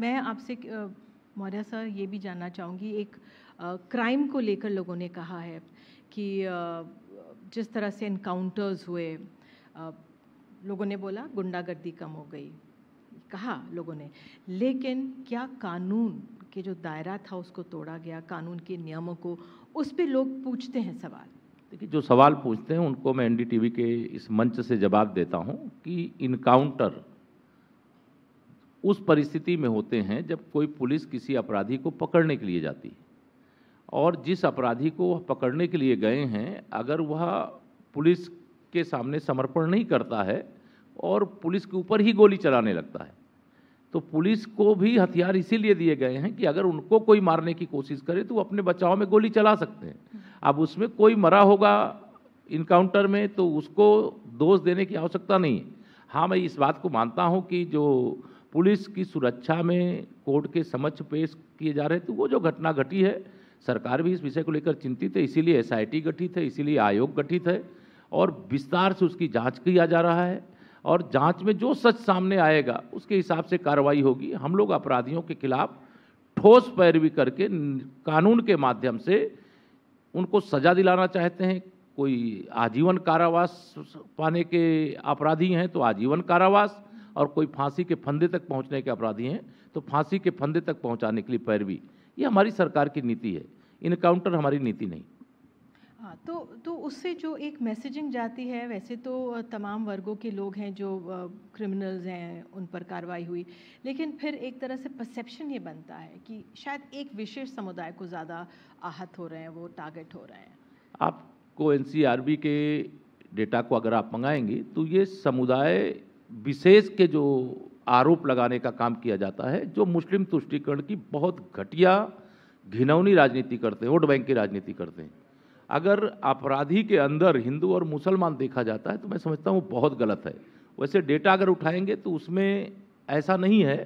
मैं आपसे मौर्य सर ये भी जानना चाहूँगी एक क्राइम को लेकर लोगों ने कहा है कि जिस तरह से इनकाउंटर्स हुए लोगों ने बोला गुंडागर्दी कम हो गई कहा लोगों ने लेकिन क्या कानून के जो दायरा था उसको तोड़ा गया कानून के नियमों को उस पर लोग पूछते हैं सवाल देखिए जो सवाल पूछते हैं उनको मैं एनडीटीवी के इस मंच से जवाब देता हूं कि इनकाउंटर उस परिस्थिति में होते हैं जब कोई पुलिस किसी अपराधी को पकड़ने के लिए जाती है और जिस अपराधी को वह पकड़ने के लिए गए हैं अगर वह पुलिस के सामने समर्पण नहीं करता है और पुलिस के ऊपर ही गोली चलाने लगता है तो पुलिस को भी हथियार इसीलिए दिए गए हैं कि अगर उनको कोई मारने की कोशिश करे तो वो अपने बचाव में गोली चला सकते हैं अब उसमें कोई मरा होगा इनकाउंटर में तो उसको दोष देने की आवश्यकता नहीं है हाँ मैं इस बात को मानता हूँ कि जो पुलिस की सुरक्षा में कोर्ट के समक्ष पेश किए जा रहे थे तो वो जो घटना घटी है सरकार भी इस विषय को लेकर चिंतित है इसीलिए एस गठित है इसीलिए आयोग गठित है और विस्तार से उसकी जाँच किया जा रहा है और जांच में जो सच सामने आएगा उसके हिसाब से कार्रवाई होगी हम लोग अपराधियों के खिलाफ ठोस पैरवी करके कानून के माध्यम से उनको सजा दिलाना चाहते हैं कोई आजीवन कारावास पाने के अपराधी हैं तो आजीवन कारावास और कोई फांसी के फंदे तक पहुंचने के अपराधी हैं तो फांसी के फंदे तक पहुंचाने के लिए पैरवी ये हमारी सरकार की नीति है इनकाउंटर हमारी नीति नहीं हाँ तो तो उससे जो एक मैसेजिंग जाती है वैसे तो तमाम वर्गों के लोग हैं जो क्रिमिनल्स हैं उन पर कार्रवाई हुई लेकिन फिर एक तरह से परसेप्शन ये बनता है कि शायद एक विशेष समुदाय को ज़्यादा आहत हो रहे हैं वो टारगेट हो रहे हैं आपको एन के डेटा को अगर आप मंगाएंगे तो ये समुदाय विशेष के जो आरोप लगाने का काम किया जाता है जो मुस्लिम तुष्टिकरण की बहुत घटिया घिनौनी राजनीति करते हैं वोट बैंक की राजनीति करते हैं अगर अपराधी के अंदर हिंदू और मुसलमान देखा जाता है तो मैं समझता हूँ बहुत गलत है वैसे डेटा अगर उठाएंगे तो उसमें ऐसा नहीं है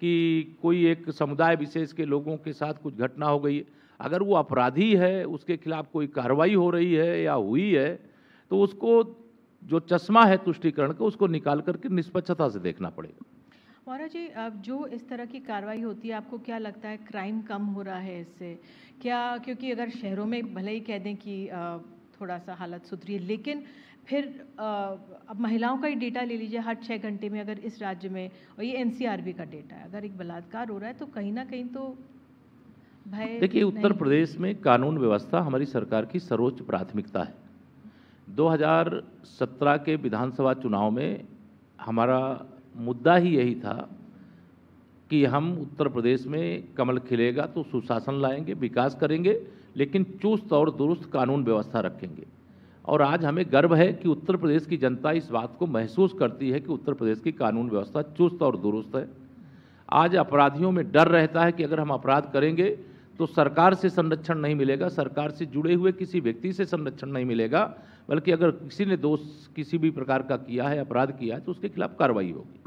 कि कोई एक समुदाय विशेष के लोगों के साथ कुछ घटना हो गई अगर वो अपराधी है उसके खिलाफ कोई कार्रवाई हो रही है या हुई है तो उसको जो चश्मा है तुष्टिकरण का उसको निकाल करके निष्पक्षता से देखना पड़ेगा मौरा जी अब जो इस तरह की कार्रवाई होती है आपको क्या लगता है क्राइम कम हो रहा है इससे क्या क्योंकि अगर शहरों में भले ही कह दें कि थोड़ा सा हालत सुधरी है लेकिन फिर अब महिलाओं का ही डेटा ले लीजिए हर छः घंटे में अगर इस राज्य में और ये एन का डेटा है अगर एक बलात्कार हो रहा है तो कहीं ना कहीं तो भय देखिए उत्तर प्रदेश में कानून व्यवस्था हमारी सरकार की सर्वोच्च प्राथमिकता है 2017 के विधानसभा चुनाव में हमारा मुद्दा ही यही था कि हम उत्तर प्रदेश में कमल खिलेगा तो सुशासन लाएंगे विकास करेंगे लेकिन चुस्त और दुरुस्त कानून व्यवस्था रखेंगे और आज हमें गर्व है कि उत्तर प्रदेश की जनता इस बात को महसूस करती है कि उत्तर प्रदेश की कानून व्यवस्था चुस्त और दुरुस्त है आज अपराधियों में डर रहता है कि अगर हम अपराध करेंगे तो सरकार से संरक्षण नहीं मिलेगा सरकार से जुड़े हुए किसी व्यक्ति से संरक्षण नहीं मिलेगा बल्कि अगर किसी ने दोष किसी भी प्रकार का किया है अपराध किया है तो उसके खिलाफ कार्रवाई होगी